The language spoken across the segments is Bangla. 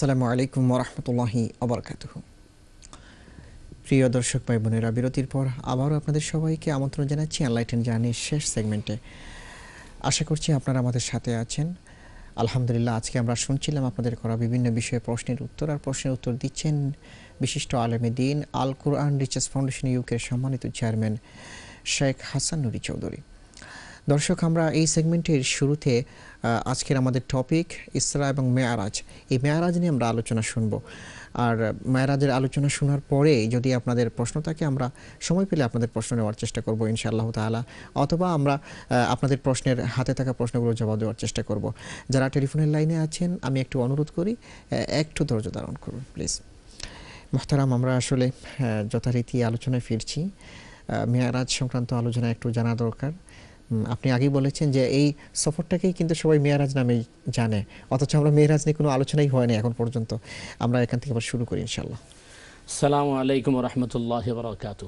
আসসালামু আলাইকুম ওরহমতুল্লাহি আবরকাত প্রিয় দর্শক ভাই বোনেরা বিরতির পর আবারও আপনাদের সবাইকে আমন্ত্রণ জানাচ্ছি আনলাইটেন জার্নির শেষ সেগমেন্টে আশা করছি আপনারা আমাদের সাথে আছেন আলহামদুলিল্লাহ আজকে আমরা শুনছিলাম আপনাদের করা বিভিন্ন বিষয়ে প্রশ্নের উত্তর আর প্রশ্নের উত্তর দিচ্ছেন বিশিষ্ট আলেমে দিন আল কুরআন রিচার্স ফাউন্ডেশন ইউকের সম্মানিত চেয়ারম্যান শেখ হাসান নুরি চৌধুরী দর্শক আমরা এই সেগমেন্টের শুরুতে আজকের আমাদের টপিক ইসরা এবং মেয়ারাজ এই মেয়ারাজ নিয়ে আমরা আলোচনা শুনব আর মেয়ারাজের আলোচনা শোনার পরে যদি আপনাদের প্রশ্ন থাকে আমরা সময় পেলে আপনাদের প্রশ্ন নেওয়ার চেষ্টা করবো ইনশাআল্লাহ তালা অথবা আমরা আপনাদের প্রশ্নের হাতে থাকা প্রশ্নগুলো জবাব দেওয়ার চেষ্টা করব যারা টেলিফোনের লাইনে আছেন আমি একটু অনুরোধ করি একটু ধৈর্য ধারণ করুন প্লিজ মোহতারাম আমরা আসলে যথারীতি আলোচনায় ফিরছি মেয়ারাজ সংক্রান্ত আলোচনা একটু জানা দরকার আপনি আগেই বলেছেন যে এই সফরটাকেই কিন্তু সবাই মেয়ারাজ নামে জানে অথচ আমরা মেয়ারাজ নিয়ে কোনো আলোচনাই হয়নি এখন পর্যন্ত আমরা এখান থেকে আবার শুরু করি ইনশাল্লাহ সালাম আলাইকুম রহমতুল্লাহ বরকাত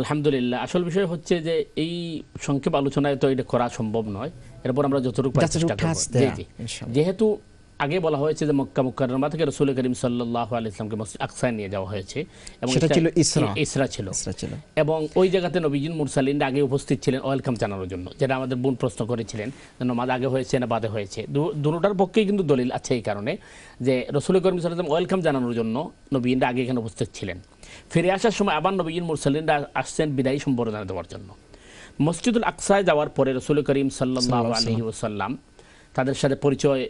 আলহামদুলিল্লাহ আসল বিষয় হচ্ছে যে এই সংক্ষেপ আলোচনায় তো এটা করা সম্ভব নয় এরপর আমরা যতটুকু যেহেতু আগে বলা হয়েছে যে মক্কা মুক্কারমা থেকে রসুল করিম সাল্লাহ আলাইসলামকে মসজিদ আকসায় নিয়ে যাওয়া হয়েছে এবং সেটা ছিল ইসরা ইসরা ছিল ছিল এবং ওই জায়গাতে নবীজিন মুরসালিনরা আগে উপস্থিত ছিলেন ওয়েলকাম জানানোর জন্য যেটা আমাদের বোন প্রশ্ন করেছিলেন যে নমাজ আগে হয়েছে না বাদে হয়েছে দুটার পক্ষেই কিন্তু দলিল আছে এই কারণে যে রসুল করিম সাল্লাম ওয়েলকাম জানানোর জন্য নবীনরা আগে এখানে উপস্থিত ছিলেন ফিরে আসার সময় আবার নবীজিন মুরসালিনরা আসছেন বিদায়ী সম্বর্ধনা দেওয়ার জন্য মসজিদুল আকসায় যাওয়ার পরে রসুল করিম সাল্লাহ আলহি ওসাল্লাম তাদের সাথে পরিচয়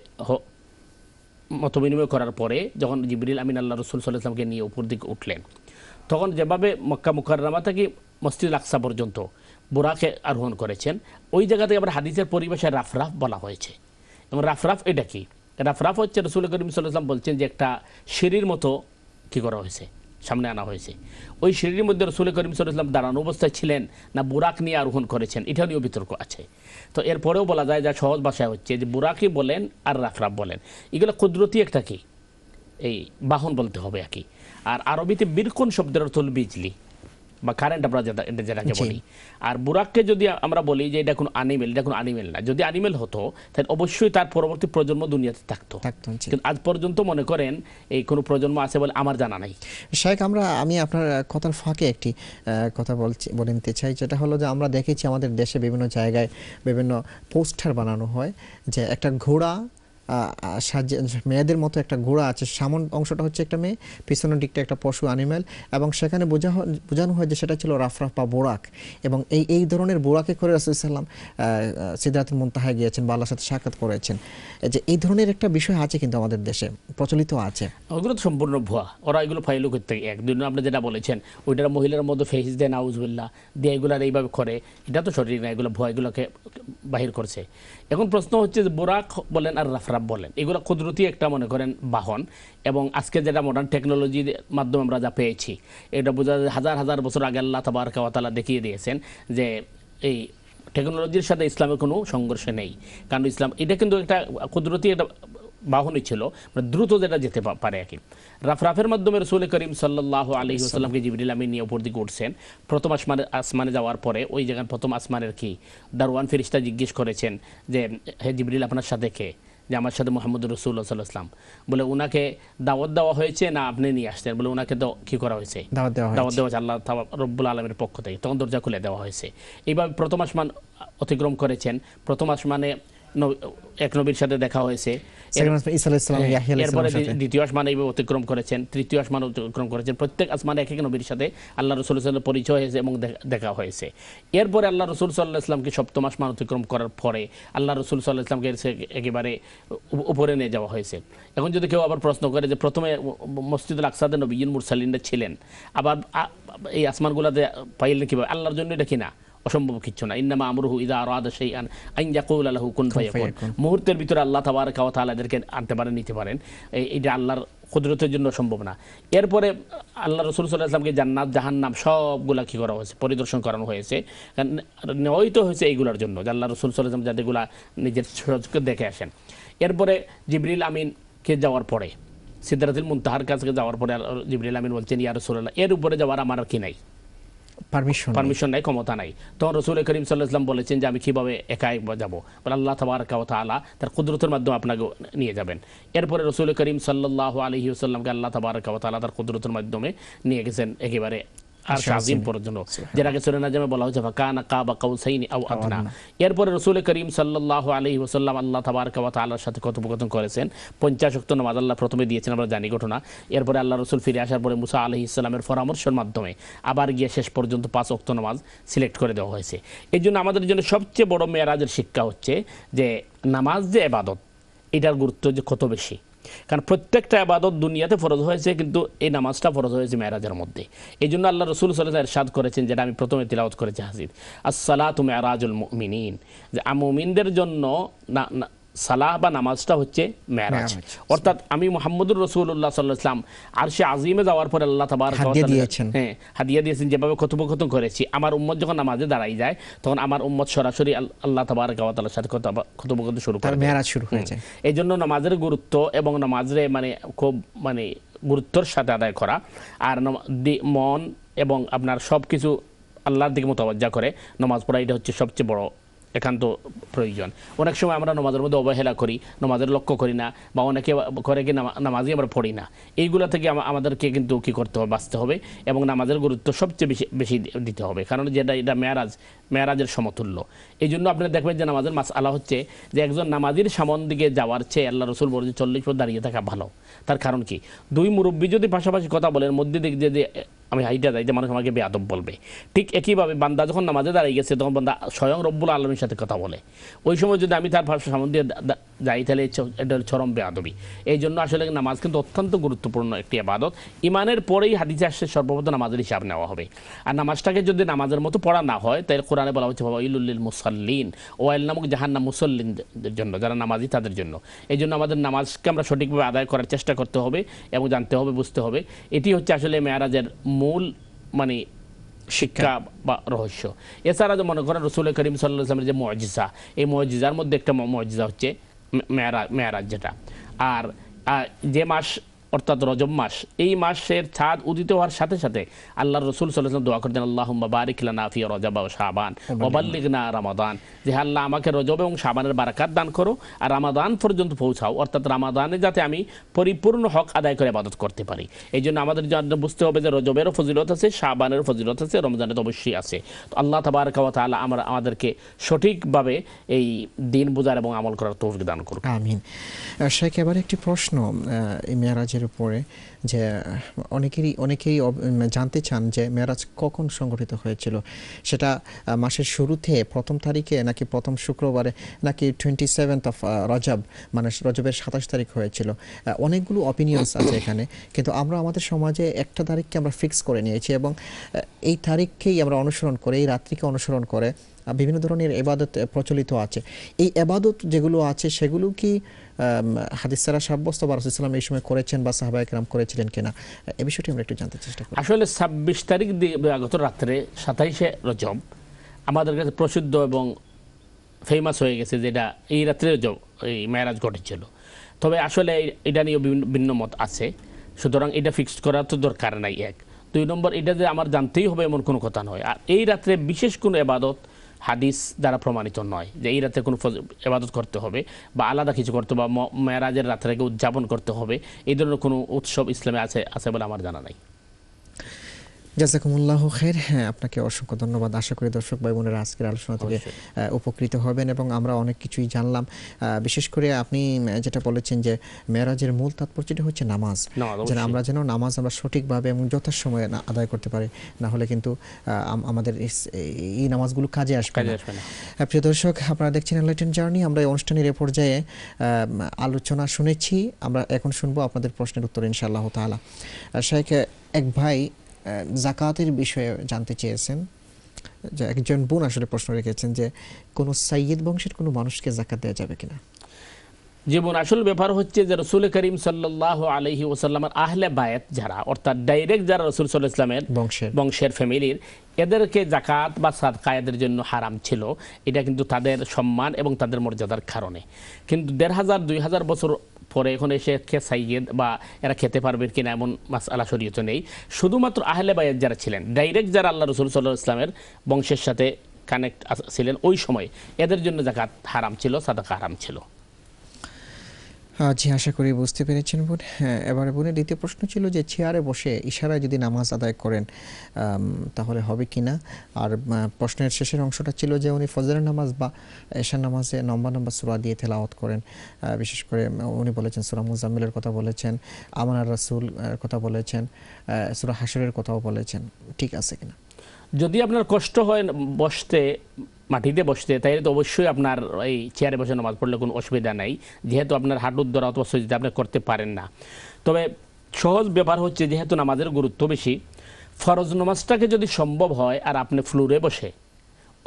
মত বিনিময় করার পরে যখন জিবরিল আমিন আল্লাহ রসুল সাল্লাহামকে নিয়ে উপর দিকে উঠলেন তখন যেভাবে মক্কা মুকাররামা থেকে মসজিদ আকসা পর্যন্ত বোরাকে আরোহণ করেছেন ওই জায়গা থেকে আবার হাদিসের পরিবেশে রাফরাফ বলা হয়েছে এবং রাফরাফ এটা কি রাফরাফ হচ্ছে রসুল করিম সাল্লাম বলছেন যে একটা সিঁড়ির মতো কী করা হয়েছে সামনে আনা হয়েছে ওই সিঁড়ির মধ্যে রসুল করিম সাল্লাম দাঁড়ানো অবস্থায় ছিলেন না বুরাক নিয়ে আরোহণ করেছেন এটা নিয়েও বিতর্ক আছে তো এরপরেও বলা যায় যা সহজ ভাষায় হচ্ছে যে বুরাকি বলেন আর রাফরাফ বলেন এগুলো কুদরতি একটা কি এই বাহন বলতে হবে আর কি আর আরবিতে বিরকন শব্দের অর্থ হল বিজলি বা কারেন্ট আমরা যেটা যেটাকে বলি আর বুরাককে যদি আমরা বলি যে এটা কোনো অ্যানিমেল এটা কোনো অ্যানিমেল না যদি অ্যানিমেল হতো তাহলে অবশ্যই তার পরবর্তী প্রজন্ম দুনিয়াতে থাকতো কিন্তু আজ পর্যন্ত মনে করেন এই কোনো প্রজন্ম আছে বলে আমার জানা নাই শেখ আমরা আমি আপনার কথার ফাঁকে একটি কথা বলছি বলে নিতে চাই যেটা হলো যে আমরা দেখেছি আমাদের দেশে বিভিন্ন জায়গায় বিভিন্ন পোস্টার বানানো হয় যে একটা ঘোড়া সাজে মেয়েদের মতো একটা ঘোড়া আছে সামন অংশটা হচ্ছে একটা মেয়ে পিছনের দিকটা একটা পশু অ্যানিম্যাল এবং সেখানে বোঝা বোঝানো হয় যে সেটা ছিল রাফরাফ বা বোরাক এবং এই এই ধরনের বোরাকে করে রাসুলসাল্লাম সিদ্ধার্থ মুন্তাহায় গিয়েছেন বা আল্লাহর সাথে সাক্ষাৎ করেছেন যে এই ধরনের একটা বিষয় আছে কিন্তু আমাদের দেশে প্রচলিত আছে ওগুলো তো সম্পূর্ণ ভুয়া ওরা এগুলো ফাইলও করতে এক দুই আপনি যেটা বলেছেন ওইটার মহিলার মধ্যে ফেস দেন আউজবিল্লা দিয়ে এগুলার এইভাবে করে এটা তো শরীর না এগুলো ভুয়া এগুলোকে বাহির করছে এখন প্রশ্ন হচ্ছে যে বোরাক বলেন আর রাফরাফ সারাপ বলেন এগুলো কুদরতি একটা মনে করেন বাহন এবং আজকে যেটা মডার্ন টেকনোলজির মাধ্যমে আমরা যা পেয়েছি এটা বোঝা যায় হাজার হাজার বছর আগে আল্লাহ তাবার কাওয়াতালা দেখিয়ে দিয়েছেন যে এই টেকনোলজির সাথে ইসলামের কোনো সংঘর্ষ নেই কারণ ইসলাম এটা কিন্তু একটা কুদরতি একটা বাহনই ছিল মানে দ্রুত যেটা যেতে পারে আর কি রাফরাফের মাধ্যমে রসুল করিম সাল্লাহ আলী আসসালামকে জিবরিল আমি নিয়ে উপর দিকে উঠছেন প্রথম আসমানে আসমানে যাওয়ার পরে ওই জায়গায় প্রথম আসমানের কি দারওয়ান ফিরিস্তা জিজ্ঞেস করেছেন যে হে জিবরিল আপনার সাথে কে যে আমার সাথে মোহাম্মদ রসুল্লাহ সাল্লাহাম বলে ওনাকে দাওয়াত দেওয়া হয়েছে না আপনি নিয়ে আসতেন বলে ওনাকে তো কি করা হয়েছে দাওয়াত দেওয়া হয়েছে আল্লাহ রব্বুল আলমের পক্ষ থেকে তখন দরজা খুলে দেওয়া হয়েছে এইভাবে প্রথম আসমান অতিক্রম করেছেন প্রথম আসমানে এক নবীর সাথে দেখা হয়েছে হ্যাঁ, দ্বিতীয় আসমান অতিক্রম করেছেন তৃতীয় আসমান অতিক্রম করেছেন প্রত্যেক আসমান এক এক নবীর সাথে আল্লাহ রসুল পরিচয় হয়েছে এবং দেখা হয়েছে এরপরে আল্লাহ রসুল সাল্লাহ ইসলামকে সপ্তম আসমান অতিক্রম করার পরে আল্লাহ রসুল সাল্লাহ ইসলামকে একেবারে উপরে নিয়ে যাওয়া হয়েছে এখন যদি কেউ আবার প্রশ্ন করে যে প্রথমে মসজিদুল আকসাদে নবীন মুরসালিনরা ছিলেন আবার এই আসমানগুলাতে পাইলেন কীভাবে আল্লাহর জন্য এটা কিনা অসম্ভব কিচ্ছু না ইন্নামা আমরুহু ইদা আরাদা শাইআন আন ইয়াকুল লাহু কুন ফায়াকুন মুহূর্তের ভিতরে আল্লাহ তাবারাকা ওয়া তাআলা এদেরকে আনতে পারেন নিতে পারেন এটা আল্লাহর কুদরতের জন্য সম্ভব না এরপরে আল্লাহ রসুল সাল্লাহ ইসলামকে জান্নাত জাহান্নাম সবগুলা কি করা হয়েছে পরিদর্শন করানো হয়েছে নেওয়াই তো হয়েছে এইগুলোর জন্য যে আল্লাহ রসুল সাল্লাহ ইসলাম যাদেরগুলা নিজের সজকে দেখে আসেন এরপরে জিবরিল আমিনকে যাওয়ার পরে সিদ্ধারাতুল মুন্তাহার কাছে যাওয়ার পরে জিবরিল আমিন বলছেন ইয়া রসুল্লাহ এর উপরে যাওয়ার আমার কি নাই পারমিশন পারমিশন নাই ক্ষমতা নাই তখন রসুল করিম সাল্লাহাম বলেছেন যে আমি কীভাবে একা যাবো বলে আল্লাহ কথা তালা তার কুদরতের মাধ্যমে আপনাকে নিয়ে যাবেন এরপরে রসুল করিম সাল্লাহ আলহিউসাল্লামকে আল্লাহ কথা আলা তার কুদরতের মাধ্যমে নিয়ে গেছেন একেবারে আচ্ছা, আচ্ছা। যেটাকে সুরেনা বলা হয়েছে এরপরে করিম আল্লাহ সাথে কথোপকথন করেছেন পঞ্চাশ নামাজ আল্লাহ প্রথমে দিয়েছেন আমরা জানি ঘটনা এরপরে আল্লাহ রসুল ফিরে আসার পরে মুসা পরামর্শের মাধ্যমে আবার গিয়ে শেষ পর্যন্ত পাঁচ অক্ত নামাজ সিলেক্ট করে দেওয়া হয়েছে এই জন্য আমাদের জন্য সবচেয়ে বড় মেয়ারাজের শিক্ষা হচ্ছে যে নামাজ যে এবাদত এটার গুরুত্ব যে কত বেশি কারণ প্রত্যেকটা আবাদত দুনিয়াতে ফরজ হয়েছে কিন্তু এই নামাজটা ফরজ হয়েছে মেয়েরাজের মধ্যে এই জন্য আল্লাহ রসুল সাল্লাহ এরশাদ করেছেন যেটা আমি প্রথমে তিলাওত করেছি হাসিদ তুমি আরাজুল মিনিন যে আমিনদের জন্য সালাহ বা নামাজটা হচ্ছে মেয়ারাজ অর্থাৎ আমি মোহাম্মদুর রসুল্লাহ সাল্লাহ আর সে আজিমে যাওয়ার পরে আল্লাহ তাবার হ্যাঁ হাদিয়া দিয়েছেন যেভাবে কথোপকথন করেছি আমার উম্মত যখন নামাজে দাঁড়াই যায় তখন আমার উম্মত সরাসরি আল্লাহ তাবার গাওয়াতালার সাথে কথোপকথন শুরু করে মেয়ারাজ শুরু হয়েছে এই জন্য নামাজের গুরুত্ব এবং নামাজরে মানে খুব মানে গুরুত্বর সাথে আদায় করা আর মন এবং আপনার সব কিছু আল্লাহর দিকে মোতাবজ্জা করে নামাজ পড়া এটা হচ্ছে সবচেয়ে বড় একান্ত প্রয়োজন অনেক সময় আমরা নমাজের মধ্যে অবহেলা করি নমাজের লক্ষ্য করি না বা অনেকে করে কি নামাজই আমরা পড়ি না এইগুলো থেকে আমাদেরকে কিন্তু কী করতে হবে বাঁচতে হবে এবং নামাজের গুরুত্ব সবচেয়ে বেশি বেশি দিতে হবে কারণ যেটা এটা মেয়ারাজ মেয়ারাজের সমতুল্য এই জন্য আপনারা দেখবেন যে নামাজের মাস আলা হচ্ছে যে একজন নামাজির সামন দিকে যাওয়ার চেয়ে আল্লাহ রসুল বলছে চল্লিশ পর দাঁড়িয়ে থাকা ভালো তার কারণ কি দুই মুরব্বী যদি পাশাপাশি কথা বলেন মধ্যে দিক যে আমি হাইটা যাইতে মানুষ আমাকে বেয়াদব বলবে ঠিক একইভাবে বান্দা যখন নামাজে দাঁড়িয়ে গেছে তখন বান্দা স্বয়ং রব্বুল আলমীর সাথে কথা বলে ওই সময় যদি আমি তার ভাষা সামনে দিয়ে যাই তাহলে এটা চরম বেয়াদবি এই জন্য আসলে নামাজ কিন্তু অত্যন্ত গুরুত্বপূর্ণ একটি আবাদত ইমানের পরেই হাদিসে আসছে সর্বপ্রথম নামাজের হিসাব নেওয়া হবে আর নামাজটাকে যদি নামাজের মতো পড়া না হয় তাহলে কোরআনে বলা হচ্ছে বাবা ইলুল্লিল মুসল্লিন ওয়াইল নামক জাহান্না মুসল্লিনদের জন্য যারা নামাজি তাদের জন্য এই জন্য আমাদের নামাজকে আমরা সঠিকভাবে আদায় করার চেষ্টা করতে হবে এবং জানতে হবে বুঝতে হবে এটি হচ্ছে আসলে মেয়ারাজের মূল মানে শিক্ষা বা রহস্য এছাড়া যে মনে করেন রসুল করিম সাল্লাহ যে মজিজা এই মজিজার মধ্যে একটা মজিজা হচ্ছে মেয়ারা মেয়ারাজ যেটা আর যে মাস অর্থাৎ রজব মাস এই মাসের ছাদ উদিত হওয়ার সাথে সাথে আল্লাহ রসুল সাল্লাম দোয়া করতেন আল্লাহ বারিকলা নাফিয়া রজব শাহবান ওবাল্লিগনা রামাদান যে আল্লাহ আমাকে রজব এবং শাহবানের বারাকাত দান করো আর রামাদান পর্যন্ত পৌঁছাও অর্থাৎ রামাদানে যাতে আমি পরিপূর্ণ হক আদায় করে আবাদত করতে পারি এই জন্য আমাদের জন্য বুঝতে হবে যে রজবেরও ফজিলত আছে শাহবানেরও ফজিলত আছে রমজানের তো অবশ্যই আছে তো আল্লাহ তবারকাওয়া তালা আমরা আমাদেরকে সঠিকভাবে এই দিন বোঝার এবং আমল করার তৌফিক দান করুন আমিন শেখ এবার একটি প্রশ্ন মেয়ারাজের মেরাজের উপরে যে অনেকেরই অনেকেই মানে জানতে চান যে মেরাজ কখন সংগঠিত হয়েছিল সেটা মাসের শুরুতে প্রথম তারিখে নাকি প্রথম শুক্রবারে নাকি টোয়েন্টি সেভেন্থ অফ রজব মানে রজবের সাতাশ তারিখ হয়েছিল অনেকগুলো অপিনিয়ন্স আছে এখানে কিন্তু আমরা আমাদের সমাজে একটা তারিখকে আমরা ফিক্স করে নিয়েছি এবং এই তারিখকেই আমরা অনুসরণ করে এই রাত্রিকে অনুসরণ করে বিভিন্ন ধরনের এবাদত প্রচলিত আছে এই এবাদত যেগুলো আছে সেগুলো কি হাদিস সারা সাব্যস্ত বা রসুলাম এই সময় করেছেন বা সাহাবা একরাম করেছিলেন কিনা এ বিষয়টি আমরা একটু জানতে চেষ্টা করি আসলে ছাব্বিশ তারিখ গত রাত্রে সাতাইশে রজম আমাদের কাছে প্রসিদ্ধ এবং ফেমাস হয়ে গেছে যেটা এই রাত্রে রজম এই ম্যারাজ ঘটেছিল তবে আসলে এটা নিয়ে ভিন্ন মত আছে সুতরাং এটা ফিক্সড করা তো দরকার নাই এক দুই নম্বর এটা যে আমার জানতেই হবে এমন কোনো কথা নয় আর এই রাত্রে বিশেষ কোনো এবাদত হাদিস দ্বারা প্রমাণিত নয় যে এই রাতে কোনো এবাদত করতে হবে বা আলাদা কিছু করতে বা মেয়েরাজের রাতটাকে উদযাপন করতে হবে এই ধরনের কোনো উৎসব ইসলামে আছে আছে বলে আমার জানা নাই জাজাকুমুল্লাহ খের হ্যাঁ আপনাকে অসংখ্য ধন্যবাদ আশা করি দর্শক ভাই বোনের আজকের আলোচনা থেকে উপকৃত হবেন এবং আমরা অনেক কিছুই জানলাম বিশেষ করে আপনি যেটা বলেছেন যে মেয়েরাজের মূল তাৎপর্যটা হচ্ছে নামাজ যেন আমরা যেন নামাজ আমরা সঠিকভাবে এবং যথাসময়ে আদায় করতে পারি না হলে কিন্তু আমাদের এই নামাজগুলো কাজে আসবে প্রিয় দর্শক আপনারা দেখছেন লাইটেন জার্নি আমরা এই অনুষ্ঠানের এ পর্যায়ে আলোচনা শুনেছি আমরা এখন শুনবো আপনাদের প্রশ্নের উত্তর ইনশাআল্লাহ তালা শাহেখ এক ভাই জাকাতের বিষয়ে জানতে চেয়েছেন যে একজন বোন আসলে প্রশ্ন রেখেছেন যে কোনো সাইয়দ বংশের কোনো মানুষকে জাকাত দেওয়া যাবে কিনা জীবন আসল ব্যাপার হচ্ছে যে রসুল করিম সাল্লাহ আলহি ওসাল্লামের আহলে বায়াত যারা অর্থাৎ ডাইরেক্ট যারা রসুল সাল্লাহ ইসলামের বংশের বংশের ফ্যামিলির এদেরকে জাকাত বা সাদকা এদের জন্য হারাম ছিল এটা কিন্তু তাদের সম্মান এবং তাদের মর্যাদার কারণে কিন্তু দেড় হাজার দুই হাজার বছর পরে এখন এসে সাইয়ে বা এরা খেতে পারবেন কিনা এমন মাস আলা শরীয়ত নেই শুধুমাত্র আহলে বাইয়ের যারা ছিলেন ডাইরেক্ট যারা আল্লাহ রসুল সাল্লাহ ইসলামের বংশের সাথে কানেক্ট ছিলেন ওই সময় এদের জন্য জাকাত হারাম ছিল সাদাকা হারাম ছিল জি আশা করি বুঝতে পেরেছেন বোন হ্যাঁ এবারে বোনের দ্বিতীয় প্রশ্ন ছিল যে চেয়ারে বসে ইশারায় যদি নামাজ আদায় করেন তাহলে হবে কি না আর প্রশ্নের শেষের অংশটা ছিল যে উনি ফজরের নামাজ বা এশার নামাজে নম্বর নম্বর সুরা দিয়ে থেলাওয়াত করেন বিশেষ করে উনি বলেছেন সুরা মুজাম্মিলের কথা বলেছেন আমানার রাসুল কথা বলেছেন সুরা হাসরের কথাও বলেছেন ঠিক আছে কিনা যদি আপনার কষ্ট হয় বসতে মাটিতে বসতে তাহলে তো অবশ্যই আপনার এই চেয়ারে বসে নামাজ পড়লে কোনো অসুবিধা নাই যেহেতু আপনার হাঁটুর দ্বারা অথবা সজিদা আপনি করতে পারেন না তবে সহজ ব্যাপার হচ্ছে যেহেতু নামাজের গুরুত্ব বেশি ফরজ নামাজটাকে যদি সম্ভব হয় আর আপনি ফ্লোরে বসে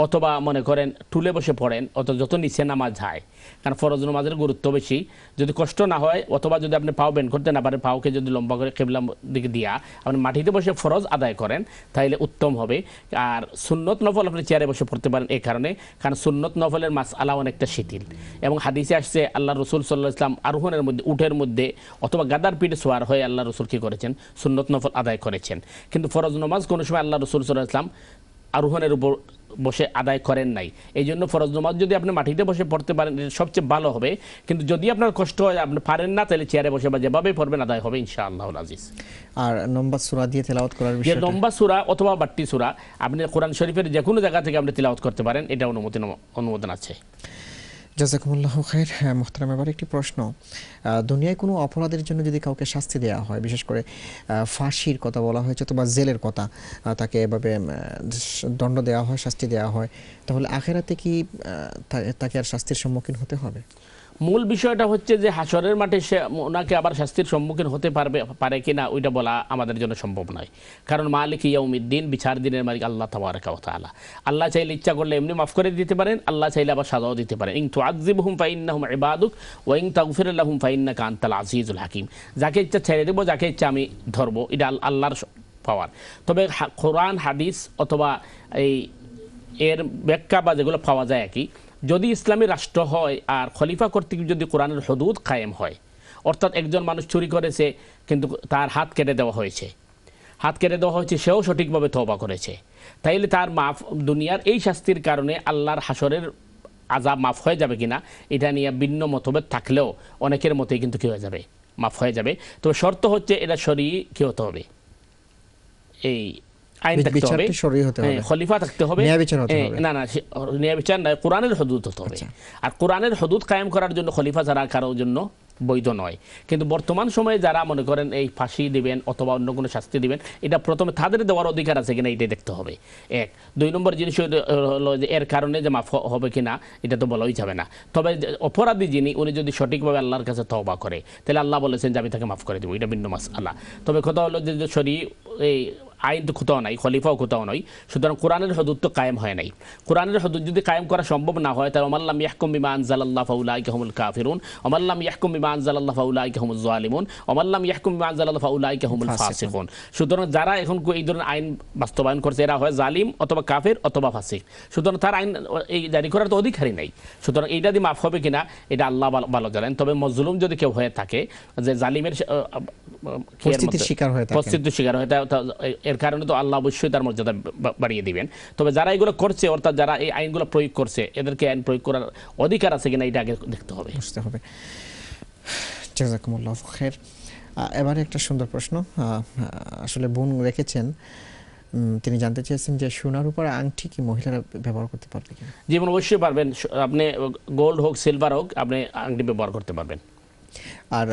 অথবা মনে করেন টুলে বসে পড়েন অথবা যত নিচে নামাজ হয় কারণ ফরজ নামাজের গুরুত্ব বেশি যদি কষ্ট না হয় অথবা যদি আপনি পাও বেন করতে না পারেন পাওকে যদি লম্বা করে কেবলা দিকে দিয়া আপনি মাটিতে বসে ফরজ আদায় করেন তাহলে উত্তম হবে আর সুন্নত নফল আপনি চেয়ারে বসে পড়তে পারেন এই কারণে কারণ সুন্নত নফলের মাছ আলা অনেকটা শিথিল এবং হাদিসে আসছে আল্লাহ রসুল সাল্লাহ ইসলাম আরোহণের মধ্যে উঠের মধ্যে অথবা গাদার পিঠে সোয়ার হয়ে আল্লাহ রসুল কী করেছেন সুন্নত নফল আদায় করেছেন কিন্তু ফরজ নমাজ কোনো সময় আল্লাহ রসুল সাল্লাহ ইসলাম আরোহণের উপর বসে আদায় করেন নাই এই জন্য ফরজ নমাজ যদি আপনি মাটিতে বসে পড়তে পারেন সবচেয়ে ভালো হবে কিন্তু যদি আপনার কষ্ট হয় আপনি পারেন না তাহলে চেয়ারে বসে বা যেভাবে পড়বেন আদায় হবে ইনশাআল্লাহ আজিজ আর লম্বা সুরা দিয়ে তেলাওয়াত করার বিষয়ে লম্বা সুরা অথবা বাট্টি সুরা আপনি কোরআন শরীফের যে কোনো জায়গা থেকে আপনি তেলাওয়াত করতে পারেন এটা অনুমতি অনুমোদন আছে জাজাকুমুল্লাহ খায়ের হ্যাঁ মোহতারাম এবার একটি প্রশ্ন দুনিয়ায় কোনো অপরাধের জন্য যদি কাউকে শাস্তি দেওয়া হয় বিশেষ করে ফাঁসির কথা বলা হয়েছে অথবা জেলের কথা তাকে এভাবে দণ্ড দেওয়া হয় শাস্তি দেওয়া হয় তাহলে আখেরাতে কি তাকে আর শাস্তির সম্মুখীন হতে হবে মূল বিষয়টা হচ্ছে যে হাসরের মাঠে সে ওনাকে আবার শাস্তির সম্মুখীন হতে পারবে পারে কি না ওইটা বলা আমাদের জন্য সম্ভব নয় কারণ মালিক ইয়াউমিদ্দিন বিচার দিনের মালিক আল্লাহ কথা তালা আল্লাহ চাইলে ইচ্ছা করলে এমনি মাফ করে দিতে পারেন আল্লাহ চাইলে আবার সাজাও দিতে পারেন ইং আকজিব হুম ফাইন্না হুম ইবাদুক ও ইং আল্লাহ হুম ফাইন্না তালা আজিজুল হাকিম যাকে ইচ্ছা ছেড়ে দেবো যাকে ইচ্ছা আমি ধরবো এটা আল্লাহর পাওয়ার তবে কোরআন হাদিস অথবা এই এর ব্যাখ্যা বা যেগুলো পাওয়া যায় আর কি যদি ইসলামী রাষ্ট্র হয় আর খলিফা কর্তৃক যদি কোরআনের হদুদ কায়েম হয় অর্থাৎ একজন মানুষ চুরি করেছে কিন্তু তার হাত কেটে দেওয়া হয়েছে হাত কেটে দেওয়া হয়েছে সেও সঠিকভাবে তবা করেছে তাইলে তার মাফ দুনিয়ার এই শাস্তির কারণে আল্লাহর হাসরের আজাব মাফ হয়ে যাবে কিনা এটা নিয়ে ভিন্ন মতভেদ থাকলেও অনেকের মতেই কিন্তু কী হয়ে যাবে মাফ হয়ে যাবে তবে শর্ত হচ্ছে এটা সরিয়ে কী হতে হবে এই আইন থাকতে হ্যাঁ, হবে খলিফা থাকতে হবে হ্যাঁ, না না ন্যায় বিচার নয় কোরআনের হদুদ হতে হবে আচ্ছা। আর কোরআনের হদুদ কায়েম করার জন্য খলিফা ছাড়া কারোর জন্য বৈধ নয় কিন্তু বর্তমান সময়ে যারা মনে করেন এই ফাঁসি দিবেন অথবা অন্য কোনো শাস্তি দিবেন এটা প্রথমে তাদের দেওয়ার অধিকার আছে কিনা এটাই দেখতে হবে এক দুই নম্বর জিনিস হলো যে এর কারণে যে মাফ হবে কিনা এটা তো বলাই যাবে না তবে অপরাধী যিনি উনি যদি সঠিকভাবে আল্লাহর কাছে তবা করে তাহলে আল্লাহ বলেছেন যে আমি তাকে মাফ করে দেবো এটা ভিন্ন মাস আল্লাহ তবে কথা হলো যে শরীর এই আইন কোথাও নাই খলিফাও কোথাও নয় সুতরাং কোরআনের হদুদ তো কায়েম হয় নাই কোরআনের হদুদ যদি কায়েম করা সম্ভব না হয় তাহলে অমাল্লাম ইয়াহকুম বিমা আনজাল্লাহ ফাউলা কেহমুল কাফিরুন অমাল্লাম ইয়াহকুম বিমা আনজাল্লাহ ফাউলা কেহমুল জালিমুন অমাল্লাম ইয়াহকুম বিমা আনজাল্লাহ ফাউলা কেহমুল ফাসিকুন সুতরাং যারা এখন এই ধরনের আইন বাস্তবায়ন করছে এরা হয় জালিম অথবা কাফের অথবা ফাসিক সুতরাং তার আইন এই জারি করার তো অধিকারই নাই সুতরাং এইটা দিয়ে মাফ হবে কিনা এটা আল্লাহ ভালো জানেন তবে মজলুম যদি কেউ হয়ে থাকে যে জালিমের শিকার হয়ে শিকার হয়ে এর কারণে তো আল্লাহ অবশ্যই তার মর্যাদা বাড়িয়ে দিবেন তবে যারা এগুলো করছে অর্থাৎ যারা এই আইনগুলো প্রয়োগ করছে এদেরকে আইন প্রয়োগ করার অধিকার আছে কিনা এটা আগে দেখতে হবে বুঝতে হবে এবারে একটা সুন্দর প্রশ্ন আসলে বোন রেখেছেন তিনি জানতে চেয়েছেন যে সোনার উপরে আংটি কি মহিলারা ব্যবহার করতে পারবে কিনা জীবন অবশ্যই পারবেন আপনি গোল্ড হোক সিলভার হোক আপনি আংটি ব্যবহার করতে পারবেন আর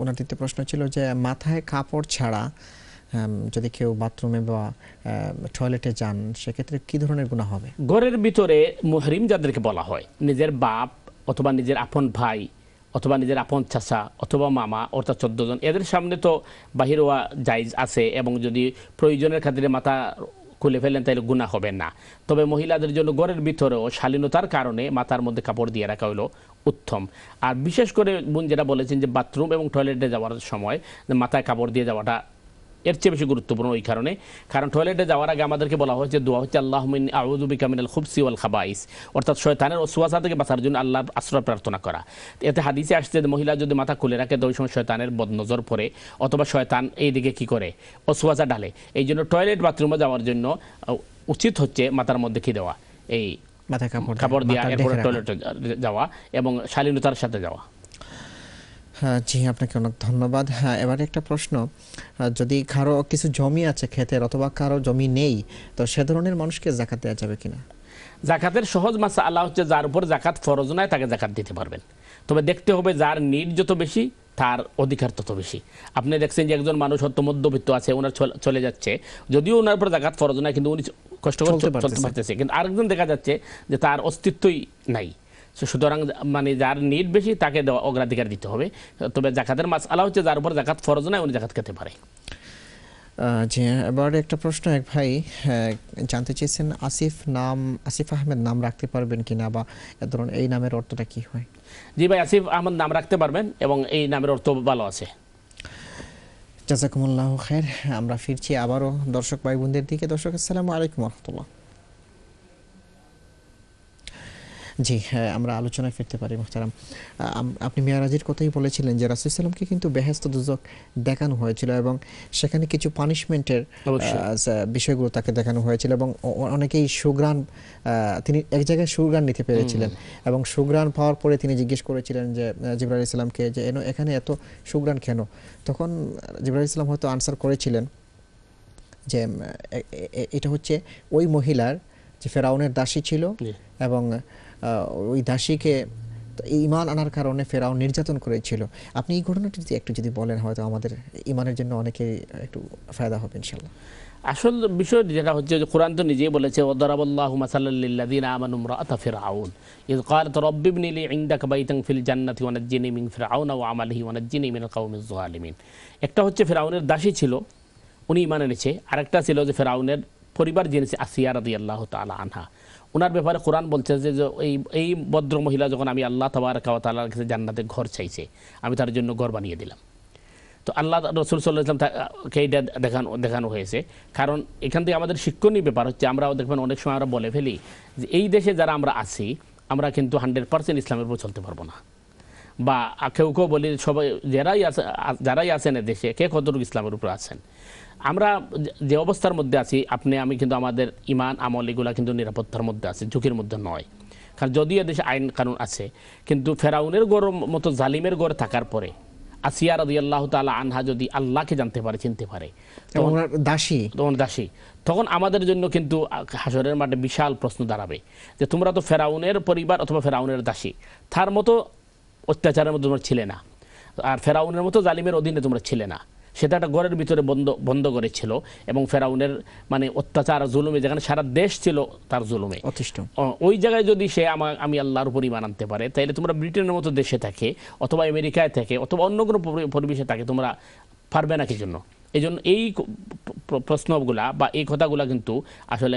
ওনার দ্বিতীয় প্রশ্ন ছিল যে মাথায় কাপড় ছাড়া যদি কেউ বাথরুমে বা টয়লেটে যান সেক্ষেত্রে কি ধরনের গুণা হবে ঘরের ভিতরে মুহরিম যাদেরকে বলা হয় নিজের বাপ অথবা নিজের আপন ভাই অথবা নিজের আপন চাচা অথবা মামা অর্থাৎ চোদ্দ জন এদের সামনে তো বাহির হওয়া জায়জ আছে এবং যদি প্রয়োজনের খাতিরে মাথা খুলে ফেলেন তাহলে গুণা হবে না তবে মহিলাদের জন্য ঘরের ভিতরেও শালীনতার কারণে মাথার মধ্যে কাপড় দিয়ে রাখা হলো উত্তম আর বিশেষ করে বোন যেটা বলেছেন যে বাথরুম এবং টয়লেটে যাওয়ার সময় মাথায় কাপড় দিয়ে যাওয়াটা এর চেয়ে বেশি গুরুত্বপূর্ণ ওই কারণে কারণ টয়লেটে যাওয়ার আগে আমাদেরকে বলা হয়েছে দোয়া হচ্ছে আল্লাহ আউজুবি কামিনাল খুবসি ওয়াল খাবাইস অর্থাৎ শয়তানের অসুয়াশা থেকে বাঁচার জন্য আল্লাহ আশ্রয় প্রার্থনা করা এতে হাদিসে আসছে যে মহিলা যদি মাথা খুলে রাখে তো ওই সময় শয়তানের বদনজর পড়ে অথবা শয়তান এইদিকে কি করে অসুয়াশা ডালে এই জন্য টয়লেট বাথরুমে যাওয়ার জন্য উচিত হচ্ছে মাথার মধ্যে কি দেওয়া এই কাপড় দিয়ে টয়লেটে যাওয়া এবং শালীনতার সাথে যাওয়া হ্যাঁ জি আপনাকে অনেক ধন্যবাদ হ্যাঁ এবার একটা প্রশ্ন যদি কারো কিছু জমি আছে ক্ষেতের অথবা কারো জমি নেই তো সে ধরনের মানুষকে জাকাত দেওয়া যাবে কিনা জাকাতের সহজ মাসা আল্লাহ হচ্ছে যার উপর জাকাত ফরজ নয় তাকে জাকাত দিতে পারবেন তবে দেখতে হবে যার নির যত বেশি তার অধিকার তত বেশি আপনি দেখছেন যে একজন মানুষ হয়তো মধ্যবিত্ত আছে ওনার চলে যাচ্ছে যদিও ওনার উপর জাকাত ফরজ নয় কিন্তু উনি কষ্ট করে চলতে পারতেছে কিন্তু আরেকজন দেখা যাচ্ছে যে তার অস্তিত্বই নাই সুতরাং মানে যার নিট বেশি তাকে দেওয়া অগ্রাধিকার দিতে হবে তবে জাকাতের মাছ আলা হচ্ছে যার উপর জাকাত ফরজ নয় উনি জাকাত খেতে পারে জি এবার একটা প্রশ্ন এক ভাই হ্যাঁ, জানতে চেয়েছেন আসিফ নাম আসিফ আহমেদ নাম রাখতে পারবেন কিনা বা ধরুন এই নামের অর্থটা কি হয় জি ভাই আসিফ আহমেদ নাম রাখতে পারবেন এবং এই নামের অর্থ ভালো আছে জাজাকুমুল্লাহ খের আমরা ফিরছি আবারও দর্শক ভাই বোনদের দিকে দর্শক আসসালামু আলাইকুম রহমতুল্লাহ জি হ্যাঁ আমরা আলোচনায় ফিরতে পারি মোহতারাম আপনি মেয়ারাজির কথাই বলেছিলেন যে ইসলামকে কিন্তু বেহেস্ত দুজক দেখানো হয়েছিল এবং সেখানে কিছু পানিশমেন্টের বিষয়গুলো তাকে দেখানো হয়েছিল এবং অনেকেই সুগ্রাণ তিনি এক জায়গায় সুগ্রাণ নিতে পেরেছিলেন এবং সুগ্রাণ পাওয়ার পরে তিনি জিজ্ঞেস করেছিলেন যে জিবরাল ইসলামকে যে এনো এখানে এত সুগ্রাণ কেন তখন জিবরাল ইসলাম হয়তো আনসার করেছিলেন যে এটা হচ্ছে ওই মহিলার যে ফেরাউনের দাসী ছিল এবং ওই দাসীকে ইমান আনার কারণে ফেরাও নির্যাতন করেছিল আপনি এই ঘটনাটি যদি একটু যদি বলেন হয়তো আমাদের ইমানের জন্য অনেকে একটু ফায়দা হবে ইনশাল্লাহ আসল বিষয় যেটা হচ্ছে যে কোরআন তো নিজেই বলেছে ওদরাবল্লাহ মাসাল্লাদিন আমান উমরাতা ফিরাউন ইদ قالت رب ابن لي عندك بيتا في الجنة ونجني من فرعون وعمله ونجني من القوم الظالمين একটা হচ্ছে ফেরাউনের দাসী ছিল উনি ইমান এনেছে আরেকটা ছিল যে ফেরাউনের পরিবার জেনেছে আসিয়া রাদিয়াল্লাহু তাআলা আনহা ওনার ব্যাপারে কোরআন বলছে যে এই এই ভদ্র মহিলা যখন আমি আল্লাহ তবার তালার কাছে জান্নাতে ঘর চাইছে আমি তার জন্য ঘর বানিয়ে দিলাম তো আল্লাহ রসুল সাল্লাহাম ইসলাম কে দেখানো দেখানো হয়েছে কারণ এখান থেকে আমাদের শিক্ষণীয় ব্যাপার হচ্ছে আমরাও দেখবেন অনেক সময় আমরা বলে ফেলি যে এই দেশে যারা আমরা আছি আমরা কিন্তু হান্ড্রেড পার্সেন্ট ইসলামের উপর চলতে পারবো না বা কেউ কেউ বলি সবাই যারাই আছে যারাই আছেন দেশে কে কতটুকু ইসলামের উপর আছেন আমরা যে অবস্থার মধ্যে আছি আপনি আমি কিন্তু আমাদের ইমান আমল এগুলা কিন্তু নিরাপত্তার মধ্যে আছে ঝুঁকির মধ্যে নয় কারণ যদিও দেশে আইন কানুন আছে কিন্তু ফেরাউনের গড় মতো জালিমের গড় থাকার পরে আসিয়া রাজিয়াল্লাহ তালা আনহা যদি আল্লাহকে জানতে পারে চিনতে পারে তখন দাসী তখন দাসী তখন আমাদের জন্য কিন্তু হাসরের মাঠে বিশাল প্রশ্ন দাঁড়াবে যে তোমরা তো ফেরাউনের পরিবার অথবা ফেরাউনের দাসী তার মতো অত্যাচারের মধ্যে তোমরা ছিলে না আর ফেরাউনের মতো জালিমের অধীনে তোমরা ছিলে না সেটা একটা ঘরের ভিতরে বন্ধ বন্ধ করেছিল এবং ফেরাউনের মানে অত্যাচার জুলুমে যেখানে সারা দেশ ছিল তার জুলুমে অতিষ্ঠ ওই জায়গায় যদি সে আমার আমি আল্লাহর উপর ইমান আনতে পারে তাহলে তোমরা ব্রিটেনের মতো দেশে থাকে অথবা আমেরিকায় থাকে অথবা অন্য কোনো পরিবেশে থাকে তোমরা পারবে না কি জন্য এই জন্য এই প্রশ্নগুলা বা এই কথাগুলা কিন্তু আসলে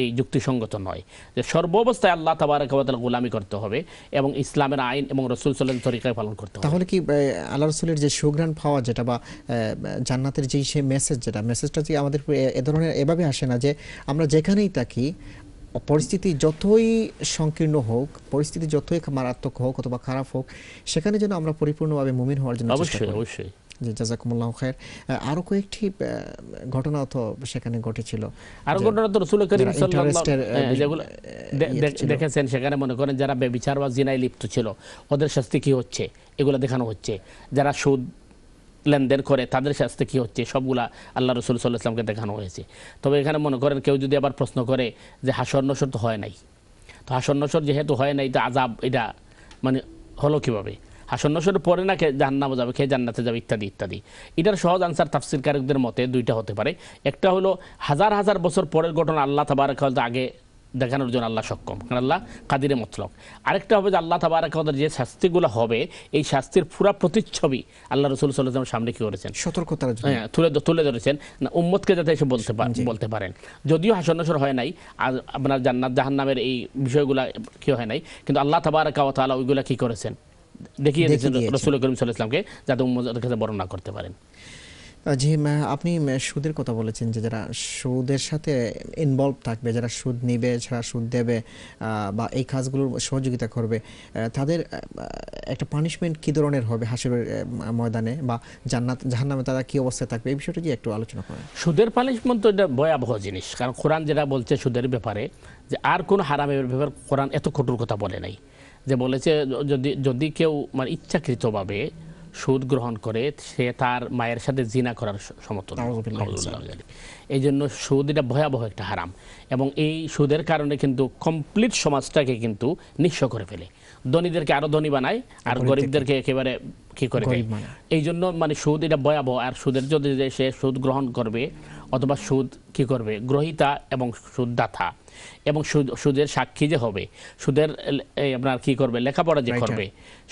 এই যুক্তিসঙ্গত নয় যে সর্বাবস্থায় আল্লাহ তাবারকাল গোলামি করতে হবে এবং ইসলামের আইন এবং রসুল সাল্লাহ তরিকায় পালন করতে হবে তাহলে কি আল্লাহ রসুলের যে সুগ্রাণ পাওয়া যেটা বা জান্নাতের যেই সে মেসেজ যেটা মেসেজটা যে আমাদের এ ধরনের এভাবে আসে না যে আমরা যেখানেই থাকি পরিস্থিতি যতই সংকীর্ণ হোক পরিস্থিতি যতই মারাত্মক হোক অথবা খারাপ হোক সেখানে যেন আমরা পরিপূর্ণভাবে মুমিন হওয়ার জন্য অবশ্যই অবশ্যই যে জাজাকুমুল্লাহ খের আরও কয়েকটি ঘটনা তো সেখানে ঘটেছিল আরও ঘটনা তো রসুল করিম ইয়ে দেখেছেন সেখানে মনে করেন যারা বেবিচার বা জিনায় লিপ্ত ছিল ওদের শাস্তি কি হচ্ছে এগুলো দেখানো হচ্ছে যারা সুদ লেনদেন করে তাদের শাস্তি কি হচ্ছে সবগুলা আল্লাহ রসুল সাল্লাহ ইসলামকে দেখানো হয়েছে তবে এখানে মনে করেন কেউ যদি আবার প্রশ্ন করে যে হাসর নসর তো হয় নাই তো হাসর নসর যেহেতু হয় নাই তো আজাব এটা মানে হলো কীভাবে আসন্ন স্বরূপ পরে না খেয়ে জাহান্নামে যাবে খেয়ে জান্নাতে যাবে ইত্যাদি ইত্যাদি এটার সহজ আনসার তাফসিরকারকদের মতে দুইটা হতে পারে একটা হলো হাজার হাজার বছর পরের ঘটনা আল্লাহ খাওয়া আগে দেখানোর জন্য আল্লাহ সক্ষম কারণ আল্লাহ কাদিরে মতলক আরেকটা হবে যে আল্লাহ খাওয়াদের যে শাস্তিগুলো হবে এই শাস্তির পুরা প্রতিচ্ছবি আল্লাহ রসুল সাল্লাহ সামনে কি করেছেন সতর্কতার হ্যাঁ তুলে তুলে ধরেছেন না উম্মতকে যাতে এসে বলতে বলতে পারেন যদিও হাসন্নসর হয় নাই আর আপনার জান্নাত জাহান্নামের এই বিষয়গুলো কি হয় নাই কিন্তু আল্লাহ খাওয়া তাহলে ওইগুলো কি করেছেন দেখিয়ে দিয়েছেন রসুল করিম সাল্লাহামকে যাতে কাছে বর্ণনা করতে পারেন জি আপনি সুদের কথা বলেছেন যে যারা সুদের সাথে ইনভলভ থাকবে যারা সুদ নিবে যারা সুদ দেবে বা এই কাজগুলোর সহযোগিতা করবে তাদের একটা পানিশমেন্ট কী ধরনের হবে হাসিবের ময়দানে বা জান্নাত জাহান্নামে তারা কী অবস্থায় থাকবে এই বিষয়টা কি একটু আলোচনা করেন সুদের পানিশমেন্ট তো এটা ভয়াবহ জিনিস কারণ কোরআন যেটা বলছে সুদের ব্যাপারে যে আর কোন হারামের ব্যাপারে কোরআন এত কঠোর কথা বলে নাই যে বলেছে যদি যদি কেউ মানে ইচ্ছাকৃতভাবে সুদ গ্রহণ করে সে তার মায়ের সাথে জিনা করার সমর্থন এই জন্য সুদ এটা ভয়াবহ একটা হারাম এবং এই সুদের কারণে কিন্তু কমপ্লিট সমাজটাকে কিন্তু নিঃস্ব করে ফেলে ধনীদেরকে আরো ধনী বানায় আর গরিবদেরকে একেবারে কি করে এই জন্য মানে সুদ এটা ভয়াবহ আর সুদের যদি সে সুদ গ্রহণ করবে অথবা সুদ কি করবে গ্রহিতা এবং সুদদাতা এবং সুদের সাক্ষী যে হবে সুদের আপনার কি করবে লেখাপড়া যে করবে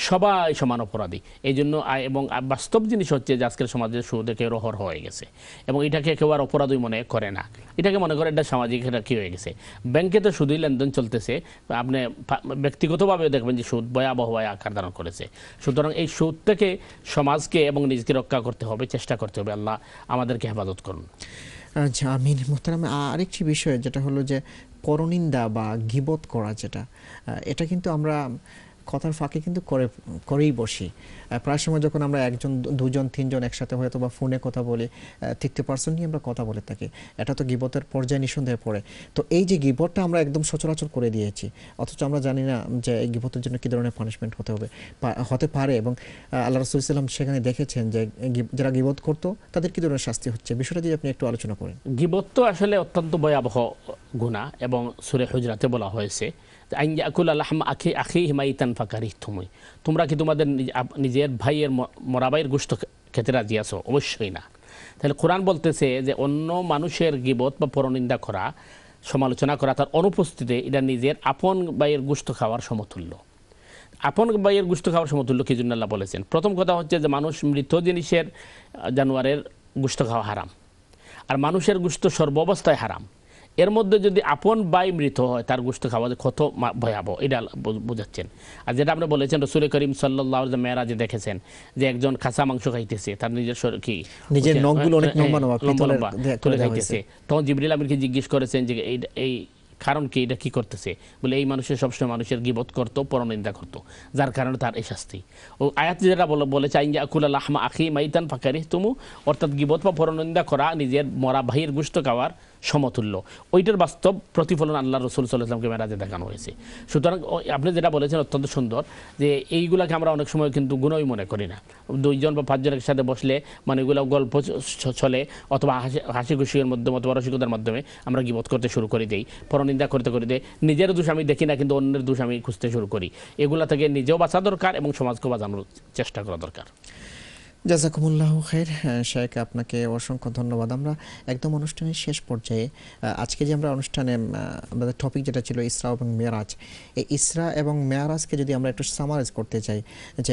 সবাই সমান অপরাধী এই জন্য এবং বাস্তব জিনিস হচ্ছে যে আজকের সমাজে সুদ একে রহর হয়ে গেছে এবং এটাকে কেউ আর অপরাধই মনে করে না এটাকে মনে করে এটা সামাজিক এটা কী হয়ে গেছে ব্যাংকে তো সুদই লেনদেন চলতেছে আপনি ব্যক্তিগতভাবে দেখবেন যে সুদ ভয়াবহ আকার ধারণ করেছে সুতরাং এই সুদ থেকে সমাজকে এবং নিজেকে রক্ষা করতে হবে চেষ্টা করতে হবে আল্লাহ আমাদেরকে হেফাজত করুন আচ্ছা আমিন মোহতারাম আরেকটি বিষয় যেটা হলো যে করনিন্দা বা গিবত করা যেটা এটা কিন্তু আমরা কথার ফাঁকে কিন্তু করে করেই বসি প্রায় সময় যখন আমরা একজন দুজন তিনজন একসাথে হয়তো বা ফোনে কথা বলি থিকতে পার্সন নিয়ে আমরা কথা বলে থাকি এটা তো গিবতের পর্যায়ে নিঃসন্দেহে পড়ে তো এই যে গিবতটা আমরা একদম সচরাচর করে দিয়েছি অথচ আমরা জানি না যে এই গিবতের জন্য কী ধরনের পানিশমেন্ট হতে হবে হতে পারে এবং আল্লাহ রসুল ইসলাম সেখানে দেখেছেন যে যারা গিবত করতো তাদের কী ধরনের শাস্তি হচ্ছে বিষয়টা যদি আপনি একটু আলোচনা করেন গিবত তো আসলে অত্যন্ত ভয়াবহ গুণা এবং সুরে হুজরাতে বলা হয়েছে ফাকারি তোমরা কি তোমাদের নিজের ভাইয়ের ভাইয়ের গোষ্ঠ খেতে রাজি আছো অবশ্যই না তাহলে কোরআন বলতেছে যে অন্য মানুষের গিবত বা পরনিন্দা করা সমালোচনা করা তার অনুপস্থিতিতে এটা নিজের আপন ভাইয়ের গোষ্ঠ খাওয়ার সমতুল্য আপন ভাইয়ের গুস্ত খাওয়ার সমতুল্য কি জন্য আল্লাহ বলেছেন প্রথম কথা হচ্ছে যে মানুষ মৃত জিনিসের জানোয়ারের গুস্ত খাওয়া হারাম আর মানুষের সর্ব অবস্থায় হারাম এর মধ্যে যদি আপন বাই মৃত হয় তার গোষ্ঠ খাওয়া কত ভয়াবহ এটা বোঝাচ্ছেন আর যেটা আপনি বলেছেন রসুল করিম সাল্লাহ যে দেখেছেন যে একজন খাসা মাংস খাইতেছে তার নিজের কি নিজের অনেক হ্যাঁ, তুলে খাইতেছে তখন জিবরিল আমিরকে জিজ্ঞেস করেছেন যে এই এই কারণ কি এটা কি করতেছে বলে এই মানুষের সবসময় মানুষের গিবত করতো পরনিন্দা করতো যার কারণে তার এই শাস্তি ও আয়াত যেটা বলে বলেছে আইন আকুল আল্লাহ আখি মাইতান ফাঁকারি তুমু অর্থাৎ গিবত বা পরনিন্দা করা নিজের মরা ভাইয়ের গুস্ত খাওয়ার সমতুল্য ওইটার বাস্তব প্রতিফলন আল্লাহ রসুল সাল্লাহামকে মেরাজে দেখানো হয়েছে সুতরাং আপনি যেটা বলেছেন অত্যন্ত সুন্দর যে এইগুলাকে আমরা অনেক সময় কিন্তু গুণই মনে করি না দুইজন বা পাঁচজন একসাথে বসলে মানে এগুলো গল্প চলে অথবা হাসি হাসি খুশির মাধ্যমে অথবা রসিকতার মাধ্যমে আমরা গিবোধ করতে শুরু করে দিই পরনিন্দা করতে করে দিই নিজের দোষ আমি দেখি না কিন্তু অন্যের দোষ আমি খুঁজতে শুরু করি এগুলা থেকে নিজেও বাঁচা দরকার এবং সমাজকেও বাঁচানোর চেষ্টা করা দরকার জাজাকুমুল্লাহ খের হ্যাঁ, শেখ আপনাকে অসংখ্য ধন্যবাদ আমরা একদম অনুষ্ঠানের শেষ পর্যায়ে আজকে যে আমরা অনুষ্ঠানে আমাদের টপিক যেটা ছিল ইসরা এবং মেয়ারাজ এই ইসরা এবং মেয়ারাজকে যদি আমরা একটু সামারাইজ করতে চাই যে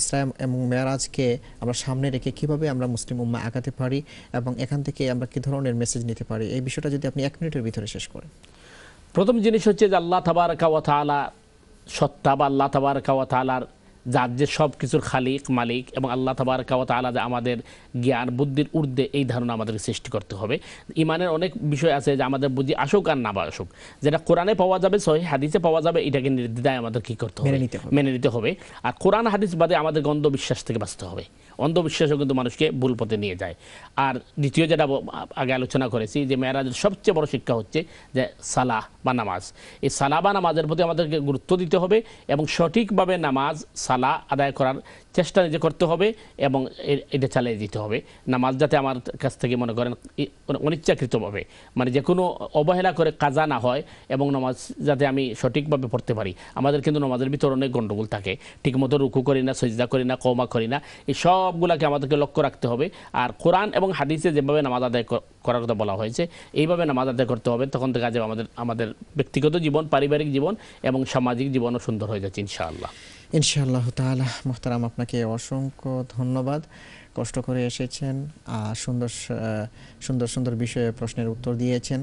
ইসরা এবং মেয়ারাজকে আমরা সামনে রেখে কিভাবে আমরা মুসলিম উম্মা আগাতে পারি এবং এখান থেকে আমরা কী ধরনের মেসেজ নিতে পারি এই বিষয়টা যদি আপনি এক মিনিটের ভিতরে শেষ করেন প্রথম জিনিস হচ্ছে যে আল্লাহ তাবার কাওয়া তালা সত্তা বা আল্লাহ তাবার কাওয়া তালার যার যে সব কিছুর খালিক মালিক এবং আল্লাহ তাবারকাওয়াত আলা যে আমাদের জ্ঞান বুদ্ধির ঊর্ধ্বে এই ধারণা আমাদেরকে সৃষ্টি করতে হবে ইমানের অনেক বিষয় আছে যে আমাদের বুদ্ধি আসুক আর না আসুক যেটা কোরআনে পাওয়া যাবে সহি হাদিসে পাওয়া যাবে এটাকে নির্দ্বিধায় আমাদের কী করতে হবে মেনে নিতে হবে আর কোরআন হাদিস বাদে আমাদের অন্ধবিশ্বাস থেকে বাঁচতে হবে অন্ধবিশ্বাসও কিন্তু মানুষকে ভুল পথে নিয়ে যায় আর দ্বিতীয় যেটা আগে আলোচনা করেছি যে মেয়েরাজের সবচেয়ে বড় শিক্ষা হচ্ছে যে সালাহ বা নামাজ এই সালাহ বা নামাজের প্রতি আমাদেরকে গুরুত্ব দিতে হবে এবং সঠিকভাবে নামাজ সালা আদায় করার চেষ্টা নিজে করতে হবে এবং এটা চালিয়ে দিতে হবে নামাজ যাতে আমার কাছ থেকে মনে করেন অনিচ্ছাকৃতভাবে মানে যে কোনো অবহেলা করে কাজা না হয় এবং নামাজ যাতে আমি সঠিকভাবে পড়তে পারি আমাদের কিন্তু নামাজের ভিতরে অনেক গণ্ডগোল থাকে ঠিকমতো রুকু করি না সজদা করি না কৌমা করি না এই সবগুলোকে আমাদেরকে লক্ষ্য রাখতে হবে আর কোরআন এবং হাদিসে যেভাবে নামাজ আদায় করার কথা বলা হয়েছে এইভাবে নামাজ আদায় করতে হবে তখন থেকে আজকে আমাদের আমাদের ব্যক্তিগত জীবন পারিবারিক জীবন এবং সামাজিক জীবনও সুন্দর হয়ে যাচ্ছে ইনশাআল্লাহ ইনশাআল্লাহ তাহলে মোহতারাম আপনাকে অসংখ্য ধন্যবাদ কষ্ট করে এসেছেন সুন্দর সুন্দর সুন্দর বিষয়ে প্রশ্নের উত্তর দিয়েছেন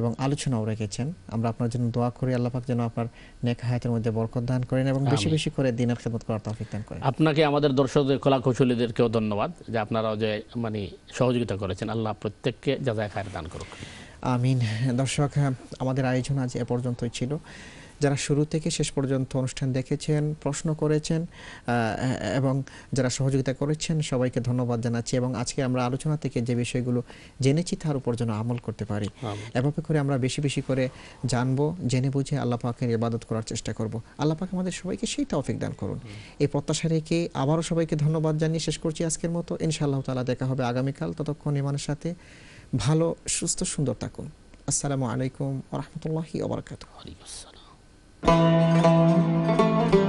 এবং আলোচনাও রেখেছেন আমরা আপনার জন্য দোয়া করি আল্লাহ যেন আপনার নেক হায়াতের মধ্যে বরকত দান করেন এবং বেশি বেশি করে দিনের খেদমত করার তফিক দান করেন আপনাকে আমাদের দর্শকদের কলা কৌশলীদেরকেও ধন্যবাদ যে আপনারাও যে মানে সহযোগিতা করেছেন আল্লাহ প্রত্যেককে যা খায়ের দান করুক আমিন দর্শক আমাদের আয়োজন আজ এ পর্যন্তই ছিল যারা শুরু থেকে শেষ পর্যন্ত অনুষ্ঠান দেখেছেন প্রশ্ন করেছেন এবং যারা সহযোগিতা করেছেন সবাইকে ধন্যবাদ জানাচ্ছি এবং আজকে আমরা আলোচনা থেকে যে বিষয়গুলো জেনেছি তার উপর যেন আমল করতে পারি এভাবে করে আমরা বেশি বেশি করে জানবো জেনে বুঝে আল্লাহ পাকের ইবাদত করার চেষ্টা করব আল্লাহ পাক আমাদের সবাইকে সেই তৌফিক দান করুন এই প্রত্যাশা রেখে আবারও সবাইকে ধন্যবাদ জানিয়ে শেষ করছি আজকের মতো ইনশাআল্লাহ তালা দেখা হবে আগামীকাল ততক্ষণ ইমানের সাথে ভালো সুস্থ সুন্দর থাকুন আসসালামু আলাইকুম রহমতুল্লাহি ওবরাকাত うん。